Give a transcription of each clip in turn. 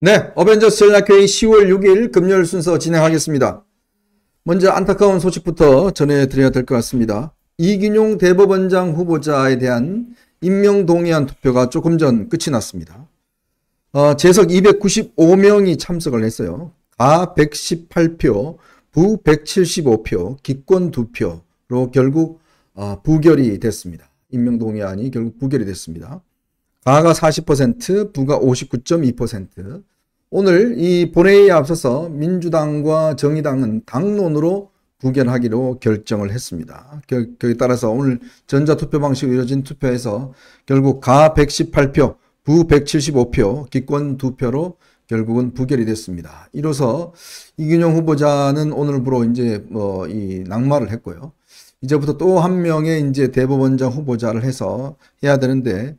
네, 어벤져스 전략회의 10월 6일 금요일 순서 진행하겠습니다. 먼저 안타까운 소식부터 전해드려야 될 것 같습니다. 이균용 대법원장 후보자에 대한 임명동의안 투표가 조금 전 끝이 났습니다. 어, 재석 295명이 참석을 했어요. 가 118표, 부 175표, 기권 2표로 결국 어, 부결이 됐습니다. 임명동의안이 결국 부결이 됐습니다. 가가 40%, 부가 59.2%. 오늘 이 본회의에 앞서서 민주당과 정의당은 당론으로 부결하기로 결정을 했습니다. 결, 결에 따라서 오늘 전자투표 방식으로 이어진 투표에서 결국 가 118표, 부 175표, 기권 2표로 결국은 부결이 됐습니다. 이로써 이균용 후보자는 오늘부로 이제 뭐 이 낙마를 했고요. 이제부터 또 한 명의 이제 대법원장 후보자를 해서 해야 되는데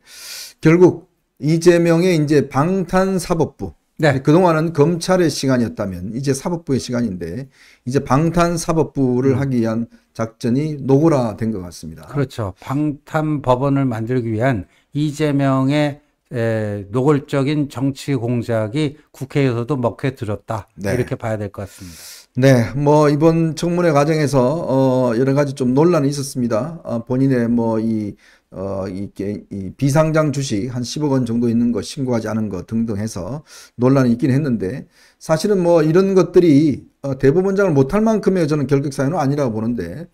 결국 이재명의 이제 방탄사법부 네. 그동안은 검찰의 시간이었다면 이제 사법부의 시간인데 이제 방탄사법부를 음. 하기 위한 작전이 노골화된 것 같습니다. 그렇죠. 방탄법원을 만들기 위한 이재명의 에, 노골적인 정치 공작이 국회에서도 먹혀 들었다 네. 이렇게 봐야 될 것 같습니다. 네, 뭐 이번 청문회 과정에서 어, 여러 가지 좀 논란이 있었습니다. 어, 본인의 뭐이 어, 이이 비상장 주식 한 10억 원 정도 있는 거 신고하지 않은 거 등등 해서 논란이 있긴 했는데 사실은 뭐 이런 것들이 어, 대법원장을 못할 만큼의 저는 결격 사유는 아니라고 보는데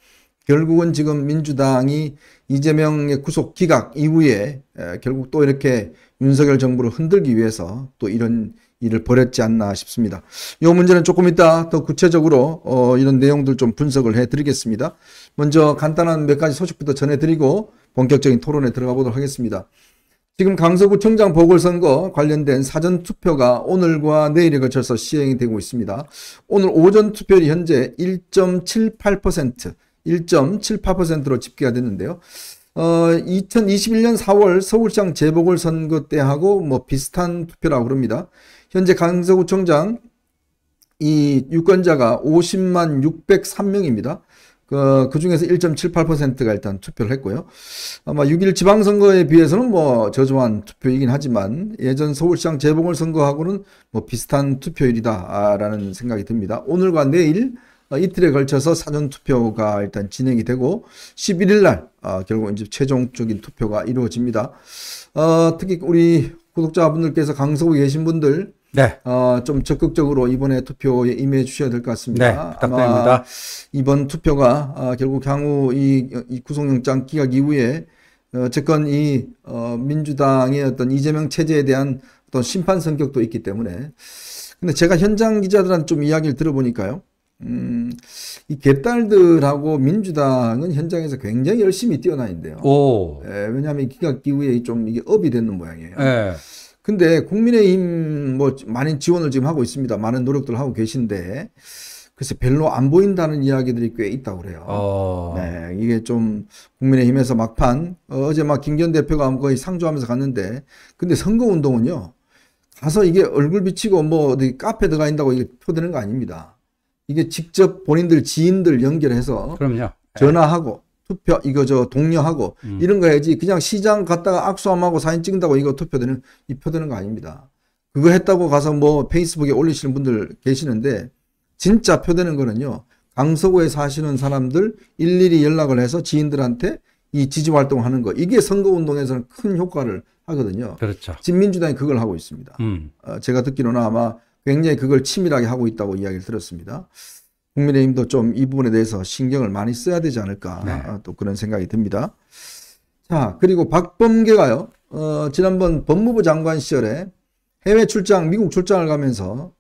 결국은 지금 민주당이 이재명의 구속 기각 이후에 결국 또 이렇게 윤석열 정부를 흔들기 위해서 또 이런 일을 벌였지 않나 싶습니다. 이 문제는 조금 이따 더 구체적으로 어 이런 내용들 좀 분석을 해드리겠습니다. 먼저 간단한 몇 가지 소식부터 전해드리고 본격적인 토론에 들어가 보도록 하겠습니다. 지금 강서구청장 보궐선거 관련된 사전투표가 오늘과 내일에 걸쳐서 시행이 되고 있습니다. 오늘 오전 투표율이 현재 1.78%, 1 7 8로 집계가 됐는데요. 어, 2021년 4월 서울시장 재보궐선거 때하고 뭐 비슷한 투표라고 그럽니다. 현재 강서구청장 이 유권자가 50만 603명입니다. 그, 그 중에서 1.78%가 일단 투표를 했고요. 아마 6일 지방선거에 비해서는 뭐 저조한 투표이긴 하지만 예전 서울시장 재보궐선거하고는 뭐 비슷한 투표율이다라는 생각이 듭니다. 오늘과 내일 어, 이틀에 걸쳐서 사전 투표가 일단 진행이 되고 11일 날 어, 결국 이제 최종적인 투표가 이루어집니다. 어, 특히 우리 구독자분들께서 강서구에 계신 분들 네. 좀 적극적으로 이번에 투표에 임해 주셔야 될 것 같습니다. 네, 부탁드립니다. 이번 투표가 결국 향후 이, 구속영장 기각 이후에 어, 제건 이 민주당의 어떤 이재명 체제에 대한 어떤 심판 성격도 있기 때문에 근데 제가 현장 기자들한테 좀 이야기를 들어보니까요. 음, 이 개딸들하고 민주당은 현장에서 굉장히 열심히 뛰어나닌데요 오. 예, 왜냐하면 기각기후에 좀 이게 업이 되는 모양이에요. 예. 근데 국민의힘 뭐 많은 지원을 지금 하고 있습니다. 많은 노력들을 하고 계신데 글쎄 별로 안 보인다는 이야기들이 꽤 있다고 그래요. 어. 네, 이게 좀 국민의힘에서 막판 어, 어제 막 김기현 대표가 거의 상주하면서 갔는데 근데 선거 운동은요 가서 이게 얼굴 비치고 뭐 어디 카페 들어가 있다고 이게 표되는 거 아닙니다. 이게 직접 본인들 지인들 연결해서 그럼요. 예. 전화하고 투표 이거 저 동료하고 음. 이런 거 해야지 그냥 시장 갔다가 악수함하고 사진 찍는다고 이거 투표되는 이 표되는 거 아닙니다. 그거 했다고 가서 뭐 페이스북에 올리시는 분들 계시는데 진짜 표되는 거는요. 강서구에 사시는 사람들 일일이 연락을 해서 지인들한테 이 지지 활동하는 거 이게 선거 운동에서는 큰 효과를 하거든요. 그렇죠. 진 민주당이 그걸 하고 있습니다. 음. 어, 제가 듣기로는 아마 굉장히 그걸 치밀하게 하고 있다고 이야기를 들었습니다. 국민의힘도 좀 이 부분에 대해서 신경을 많이 써야 되지 않을까 네. 아, 또 그런 생각이 듭니다. 자 그리고 박범계가요. 어, 지난번 법무부 장관 시절에 해외 출장 미국 출장을 가면서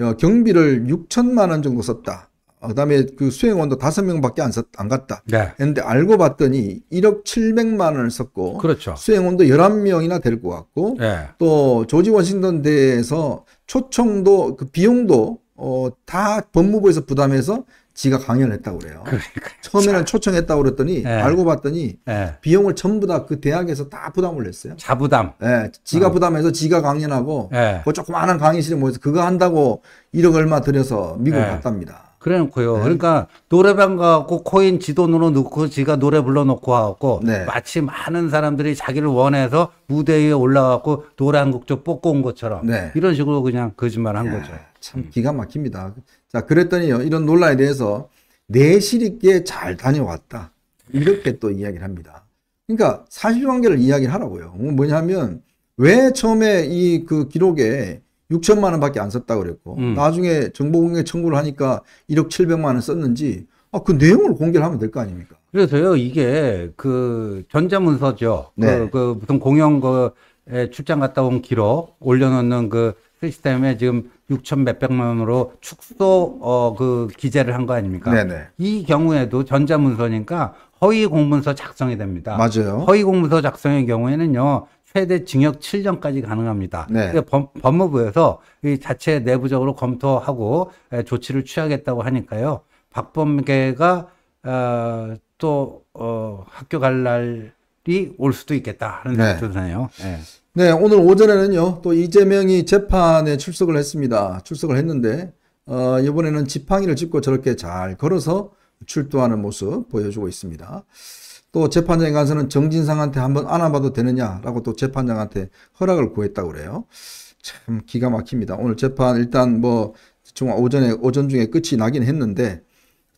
어, 경비를 6천만 원 정도 썼다. 어, 그다음에 그 수행원도 다섯 명밖에 안, 안 갔다. 네. 했는데 알고 봤더니 1억 7 0만 원을 썼고 그렇죠. 수행원도 11명이나 될 것 같고 네. 또 조지 워싱턴 대에서 초청도 그 비용도 어, 다 법무부에서 부담해서 지가 강연을 했다고 그래요. 그러니까, 처음에는 자. 초청했다고 그랬더니 네. 알고 봤더니 네. 비용을 전부 다 그 대학에서 다 부담을 했어요. 자부담. 예. 네, 지가 어. 부담해서 지가 강연하고 예. 그 조그마한 강의실에 모여서 그거 한다고 1억 얼마 들여서 미국 갔답니다. 그래 놓고요. 네. 그러니까 노래방 가고 코인 지 돈으로 넣고 지가 노래 불러놓고 하고 네. 마치 많은 사람들이 자기를 원해서 무대 위에 올라가고 노래 한곡좀 뽑고 온 것처럼 네. 이런 식으로 그냥 거짓말 한 야, 거죠. 참 음. 기가 막힙니다. 자, 그랬더니요. 이런 논란에 대해서 내실 있게 잘 다녀왔다. 이렇게 또 이야기를 합니다. 그러니까 사실관계를 이야기를 하라고요. 뭐 뭐냐면 왜 처음에 이 그 기록에 6천만 원밖에 안 썼다 그랬고 음. 나중에 정보공개 청구를 하니까 1억 7백만 원 썼는지 아, 그 내용을 공개를 하면 될 거 아닙니까? 그래서요 이게 그 전자문서죠. 그, 네. 그, 그 무슨 공연 그에 출장 갔다 온 기록 올려놓는 그 시스템에 지금 6천 몇백만 원으로 축소 어그 기재를 한 거 아닙니까? 네네. 이 경우에도 전자문서니까 허위 공문서 작성이 됩니다. 맞아요. 허위 공문서 작성의 경우에는요 최대 징역 7년까지 가능합니다. 네. 그러니까 법, 무부에서이 자체 내부적으로 검토하고 조치를 취하겠다고 하니까요. 박범계가 어, 또 어, 학교 갈 날이 올 수도 있겠다 하는 생각이 네. 드네요. 네. 네, 오늘 오전에는요. 또 이재명이 재판에 출석을 했습니다. 출석을 했는데 어, 이번에는 지팡이를 짚고 저렇게 잘 걸어서 출두하는 모습 보여주고 있습니다. 또 재판장에 가서는 정진상한테 한번 안아봐도 되느냐라고 또 재판장한테 허락을 구했다고 그래요. 참 기가 막힙니다. 오늘 재판 일단 뭐 대충 오전에 오전 중에 끝이 나긴 했는데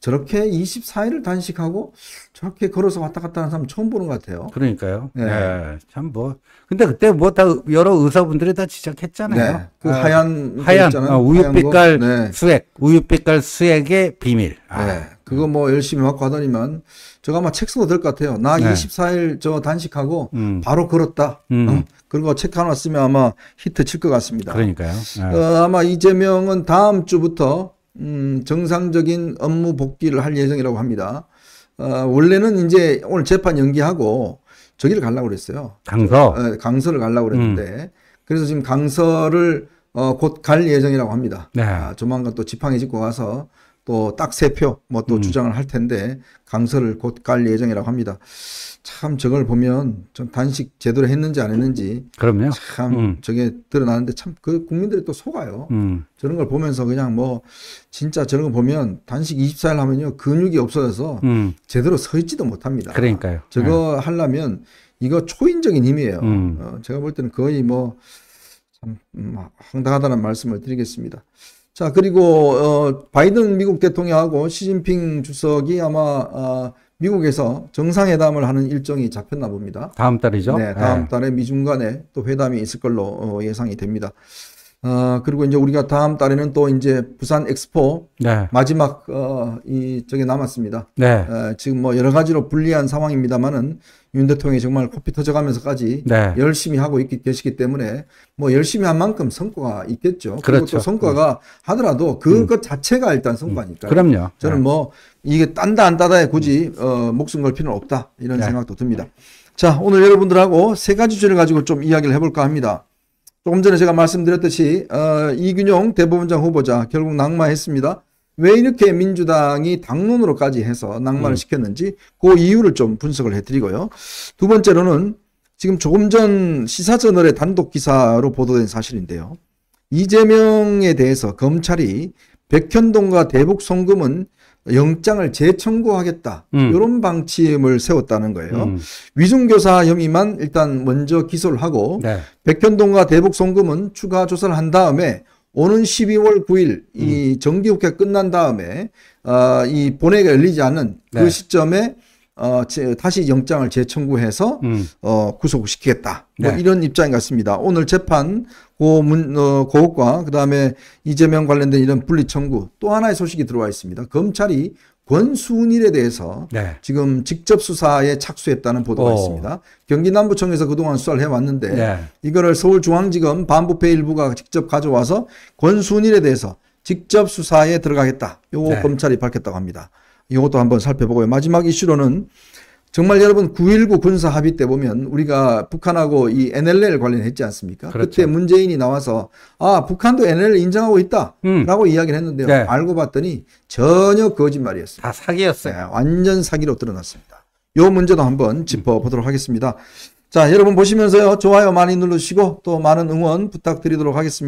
저렇게 24일을 단식하고 저렇게 걸어서 왔다 갔다 하는 사람 처음 보는 것 같아요. 그러니까요. 네. 네. 참 뭐. 근데 그때 뭐 다 여러 의사분들이 다 지적했잖아요. 네. 그 아, 하얀 하얀 아, 우유빛깔 네. 수액, 우유빛깔 수액의 비밀. 아. 네. 그거 네. 뭐 열심히 맞고 하더니만 저가 아마 책 써도 될 것 같아요. 나 네. 24일 저 단식하고 음. 바로 걸었다. 음. 응. 어? 그리고 책 하나 쓰면 아마 히트 칠 것 같습니다. 그러니까요. 네. 어, 아마 이재명은 다음 주부터 음, 정상적인 업무 복귀를 할 예정이라고 합니다. 어, 원래는 이제 오늘 재판 연기하고 저기를 가려고 그랬어요. 강서? 저, 어, 강서를 가려고 그랬는데 음. 그래서 지금 강서를 어, 곧갈 예정이라고 합니다. 네. 아, 조만간 또 지팡이 짚고 가서 또딱세표 뭐또 음. 주장을 할 텐데 강서를 곧 갈 예정이라고 합니다. 참 저걸 보면 좀 단식 제대로 했는지 안 했는지 그럼요. 참 음. 저게 드러나는데 참 그 국민들이 또 속아요. 음. 저런 걸 보면서 그냥 뭐 진짜 저런 거 보면 단식 24일 하면요 근육이 없어져서 음. 제대로 서 있지도 못합니다. 그러니까요. 저거 네. 하려면 이거 초인적인 힘이에요. 음. 어, 제가 볼 때는 거의 뭐참 음, 황당하다는 말씀을 드리겠습니다. 자, 그리고 어, 바이든 미국 대통령하고 시진핑 주석이 아마 어, 미국에서 정상회담을 하는 일정이 잡혔나 봅니다. 다음 달이죠? 네, 다음 네. 달에 미중 간에 또 회담이 있을 걸로 어, 예상이 됩니다. 어, 그리고 이제 우리가 다음 달에는 또 이제 부산 엑스포 네. 마지막 어, 이 저게 남았습니다. 네. 어, 지금 뭐 여러 가지로 불리한 상황입니다만은 윤 대통령이 정말 코피 터져가면서까지 네. 열심히 하고 있기 계시기 때문에 뭐 열심히 한 만큼 성과가 있겠죠. 그렇죠. 그리고 또 그렇죠. 성과가 음. 하더라도 그것 음. 자체가 일단 성과니까. 음. 그럼요. 저는 네. 뭐 이게 딴다 안 따다에 굳이 음. 어, 목숨 걸 필요는 없다 이런 네. 생각도 듭니다. 네. 자 오늘 여러분들하고 세 가지 주제를 가지고 좀 이야기를 해볼까 합니다. 조금 전에 제가 말씀드렸듯이 어, 이균용 대법원장 후보자 결국 낙마했습니다. 왜 이렇게 민주당이 당론으로까지 해서 낙마를 음. 시켰는지 그 이유를 좀 분석을 해드리고요. 두 번째로는 지금 조금 전 시사저널의 단독 기사로 보도된 사실인데요. 이재명에 대해서 검찰이 백현동과 대북송금은 영장을 재청구하겠다 음. 이런 방침을 세웠다는 거예요. 음. 위중교사 혐의만 일단 먼저 기소를 하고 네. 백현동과 대북송금은 추가 조사를 한 다음에 오는 12월 9일 이 음. 정기국회 끝난 다음에 어, 이 본회가 열리지 않은 그 네. 시점에 어, 제, 다시 영장을 재청구해서 음. 어, 구속시키겠다. 뭐 네. 이런 입장인 것 같습니다. 오늘 재판 고문 어, 고과 그다음에 이재명 관련된 이런 분리 청구 또 하나의 소식이 들어와 있습니다. 검찰이 권순일에 대해서 네. 지금 직접 수사에 착수했다는 보도가 오. 어. 있습니다. 경기남부청에서 그동안 수사를 해왔는데 네. 이거를 서울중앙지검 반부패 일부가 직접 가져와서 권순일에 대해서 직접 수사에 들어가겠다. 요거 네. 검찰이 밝혔다고 합니다. 이것도 한번 살펴보고요. 마지막 이슈로는 정말 여러분 9.19 군사 합의 때 보면 우리가 북한하고 이 NLL 관련했지 않습니까? 그렇죠. 그때 문재인이 나와서 아 북한도 NLL 인정하고 있다라고 음. 이야기를 했는데요. 네. 알고 봤더니 전혀 거짓말이었어요. 다 사기였어요. 네, 완전 사기로 드러났습니다. 요 문제도 한번 짚어보도록 하겠습니다. 자 여러분 보시면서요 좋아요 많이 눌러주시고 또 많은 응원 부탁드리도록 하겠습니다.